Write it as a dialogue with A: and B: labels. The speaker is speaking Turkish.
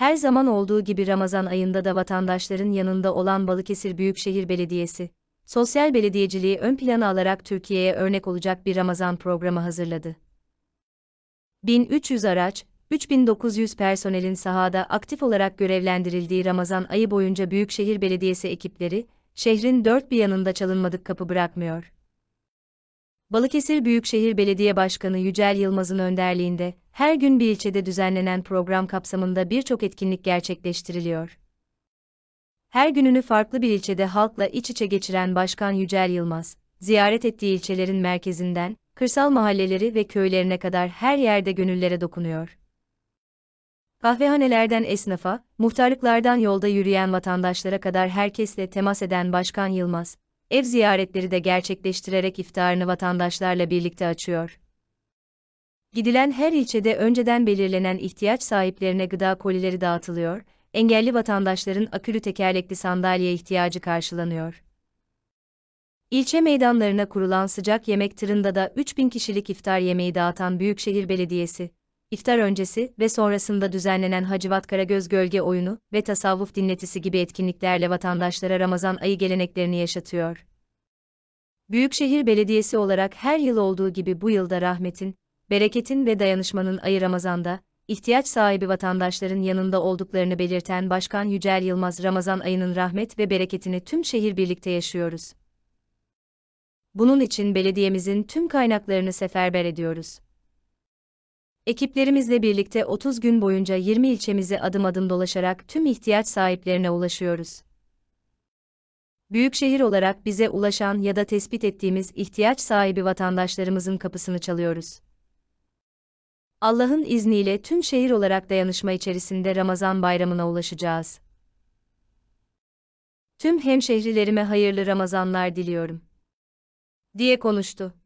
A: Her zaman olduğu gibi Ramazan ayında da vatandaşların yanında olan Balıkesir Büyükşehir Belediyesi, sosyal belediyeciliği ön plana alarak Türkiye'ye örnek olacak bir Ramazan programı hazırladı. 1300 araç, 3900 personelin sahada aktif olarak görevlendirildiği Ramazan ayı boyunca Büyükşehir Belediyesi ekipleri, şehrin dört bir yanında çalınmadık kapı bırakmıyor. Balıkesir Büyükşehir Belediye Başkanı Yücel Yılmaz'ın önderliğinde her gün bir ilçede düzenlenen program kapsamında birçok etkinlik gerçekleştiriliyor. Her gününü farklı bir ilçede halkla iç içe geçiren Başkan Yücel Yılmaz, ziyaret ettiği ilçelerin merkezinden, kırsal mahalleleri ve köylerine kadar her yerde gönüllere dokunuyor. Kahvehanelerden esnafa, muhtarlıklardan yolda yürüyen vatandaşlara kadar herkesle temas eden Başkan Yılmaz, ev ziyaretleri de gerçekleştirerek iftarını vatandaşlarla birlikte açıyor. Gidilen her ilçede önceden belirlenen ihtiyaç sahiplerine gıda kolileri dağıtılıyor, engelli vatandaşların akülü tekerlekli sandalye ihtiyacı karşılanıyor. İlçe meydanlarına kurulan sıcak yemek tırında da 3000 kişilik iftar yemeği dağıtan Büyükşehir Belediyesi, iftar öncesi ve sonrasında düzenlenen Hacivat Karagöz Gölge Oyunu ve Tasavvuf Dinletisi gibi etkinliklerle vatandaşlara Ramazan ayı geleneklerini yaşatıyor. Büyükşehir Belediyesi olarak her yıl olduğu gibi bu yılda rahmetin, bereketin ve dayanışmanın ayı Ramazan'da, ihtiyaç sahibi vatandaşların yanında olduklarını belirten Başkan Yücel Yılmaz Ramazan ayının rahmet ve bereketini tüm şehir birlikte yaşıyoruz. Bunun için belediyemizin tüm kaynaklarını seferber ediyoruz. Ekiplerimizle birlikte 30 gün boyunca 20 ilçemizi adım adım dolaşarak tüm ihtiyaç sahiplerine ulaşıyoruz. Büyükşehir olarak bize ulaşan ya da tespit ettiğimiz ihtiyaç sahibi vatandaşlarımızın kapısını çalıyoruz. Allah'ın izniyle tüm şehir olarak dayanışma içerisinde Ramazan bayramına ulaşacağız. Tüm hemşehrilerime hayırlı Ramazanlar diliyorum. Diye konuştu.